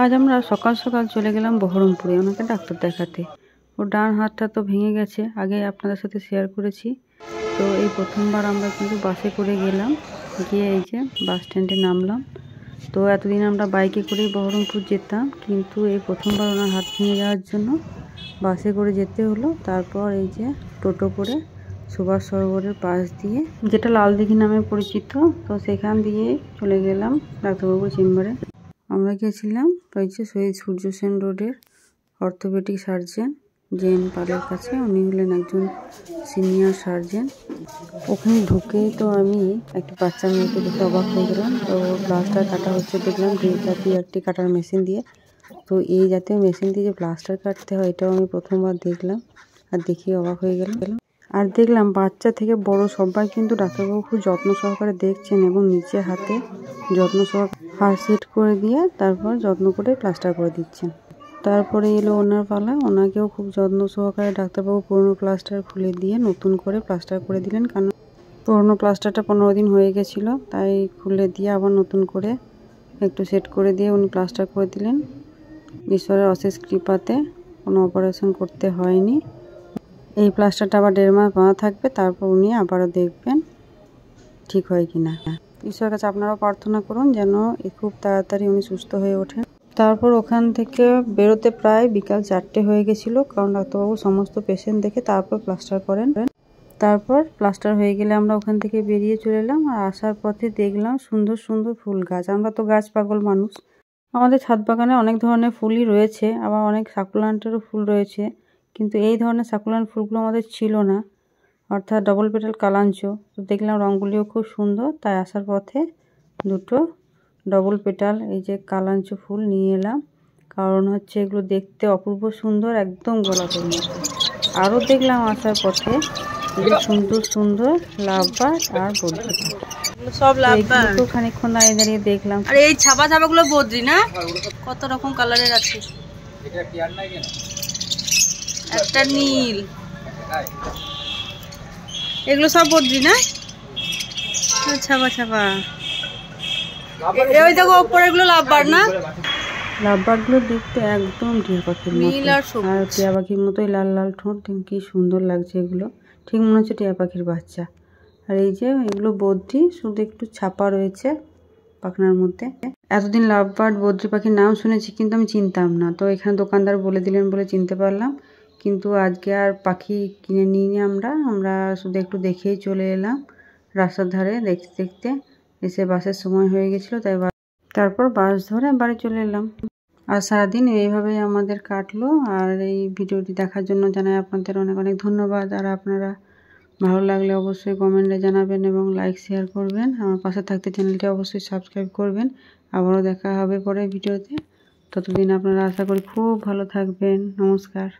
আজ আমরা সকাল সকাল চলে গেলাম বহরমপুরে ওনাকে ডাক্তার দেখাতে ওর ডান হাতটা তো ভেঙে গেছে আগে আপনাদের সাথে শেয়ার করেছি তো এই প্রথমবার আমরা কিন্তু বাসে করে গেলাম গিয়ে এই যে বাস স্ট্যান্ডে নামলাম তো এতদিন আমরা বাইকে করেই বহরমপুর যেতাম কিন্তু এই প্রথমবার ওনার হাত ভেঙে যাওয়ার জন্য বাসে করে যেতে হলো তারপর এই যে টোটো করে সুভাষ সরোবরের পাশ দিয়ে যেটা লালদিঘি নামে পরিচিত তো সেখান দিয়ে চলে গেলাম ডাক্তারবাবুর চেম্বারে আমরা গেছিলাম রয়েছে শহীদ সূর্য সেন রোডের অর্থোপেডিক সার্জেন জে এম পালের কাছে উনি হলেন একজন সিনিয়র সার্জেন ওখানে ঢুকে তো আমি একটি বাচ্চা মেয়েকে দেখে অবাক হয়ে গেলাম তো প্লাস্টার কাটা হচ্ছে দেখলাম দুই একটি কাটার মেশিন দিয়ে তো এই জাতীয় মেশিন দিয়ে যে প্লাস্টার কাটতে হয় এটাও আমি প্রথমবার দেখলাম আর দেখি অবাক হয়ে গেলাম আর দেখলাম বাচ্চা থেকে বড় সবাই কিন্তু ডাক্তারবাবু খুব যত্ন সহকারে দেখছেন এবং নিচে হাতে যত্ন সহকারে হার সেট করে দিয়ে তারপর যত্ন করে প্লাস্টার করে দিচ্ছেন তারপরে এলো ওনার পালা ওনাকেও খুব যত্ন সহকারে ডাক্তারবাবু পুরনো প্লাস্টার খুলে দিয়ে নতুন করে প্লাস্টার করে দিলেন কারণ পুরনো প্লাস্টারটা পনেরো দিন হয়ে গেছিলো তাই খুলে দিয়ে আবার নতুন করে একটু সেট করে দিয়ে উনি প্লাস্টার করে দিলেন ঈশ্বরের অশেষ কৃপাতে কোনো অপারেশন করতে হয়নি এই প্লাস্টারটা আবার দেড় মাস বাঁধা থাকবে তারপর উনি আবারও দেখবেন ঠিক হয় কি না ঈশ্বরের কাছে আপনারাও প্রার্থনা করুন যেন খুব তাড়াতাড়ি উনি সুস্থ হয়ে ওঠেন তারপর ওখান থেকে বেরোতে প্রায় বিকাল চারটে হয়ে গেছিল কারণ ডাক্তারবাবু সমস্ত পেশেন্ট দেখে তারপর প্লাস্টার করেন তারপর প্লাস্টার হয়ে গেলে আমরা ওখান থেকে বেরিয়ে চলে এলাম আর আসার পথে দেখলাম সুন্দর সুন্দর ফুল গাছ আমরা তো গাছ পাগল মানুষ আমাদের ছাদ বাগানে অনেক ধরনের ফুলই রয়েছে আবার অনেক সাকুলান্টেরও ফুল রয়েছে কিন্তু এই ধরনের সাকুলান ফুলগুলো আমাদের ছিল না অর্থাৎ ডবল পেটাল কালাঞ্চ তো দেখলাম রঙগুলিও খুব সুন্দর তাই আসার পথে দুটো ডবল পেটাল এই যে কালাঞ্চ ফুল নিয়ে এলাম কারণ হচ্ছে এগুলো দেখতে অপূর্ব সুন্দর একদম গোলাপের মতো আরও দেখলাম আসার পথে সুন্দর সুন্দর লাভবার আর বদ্রি সব লাভবার খানিক্ষণ দাঁড়িয়ে দাঁড়িয়ে দেখলাম আর এই ছাপা ছাপাগুলো বদ্রি না কত রকম কালারের আছে এটা কি আর নাই কেন একটা নীল এগুলো সব বদ্রি না আচ্ছা, ছাপা ছাপা দেখতে একদম টিয়া আর টিয়া পাখির মতোই লাল লাল ঠোঁট কি সুন্দর লাগছে এগুলো ঠিক মনে হচ্ছে টিয়া পাখির বাচ্চা আর এই যে এগুলো বদ্রি শুধু একটু ছাপা রয়েছে পাখনার মধ্যে এতদিন লাভবার্ড বদ্রি পাখির নাম শুনেছি কিন্তু আমি চিনতাম না তো এখানে দোকানদার বলে দিলেন বলে চিনতে পারলাম কিন্তু আজকে আর পাখি কিনে নিইনি আমরা আমরা শুধু একটু দেখেই চলে এলাম রাস্তার ধারে দেখতে দেখতে এসে বাসের সময় হয়ে গেছিলো তাই তারপর বাস ধরে বাড়ি চলে এলাম আর সারাদিন এইভাবেই আমাদের কাটলো আর এই ভিডিওটি দেখার জন্য জানাই আপনাদের অনেক অনেক ধন্যবাদ আর আপনারা ভালো লাগলে অবশ্যই কমেন্টে জানাবেন এবং লাইক শেয়ার করবেন আমার পাশে থাকতে চ্যানেলটি অবশ্যই সাবস্ক্রাইব করবেন আবারও দেখা হবে পরে ভিডিওতে ততদিন আপনারা আশা করি খুব ভালো থাকবেন নমস্কার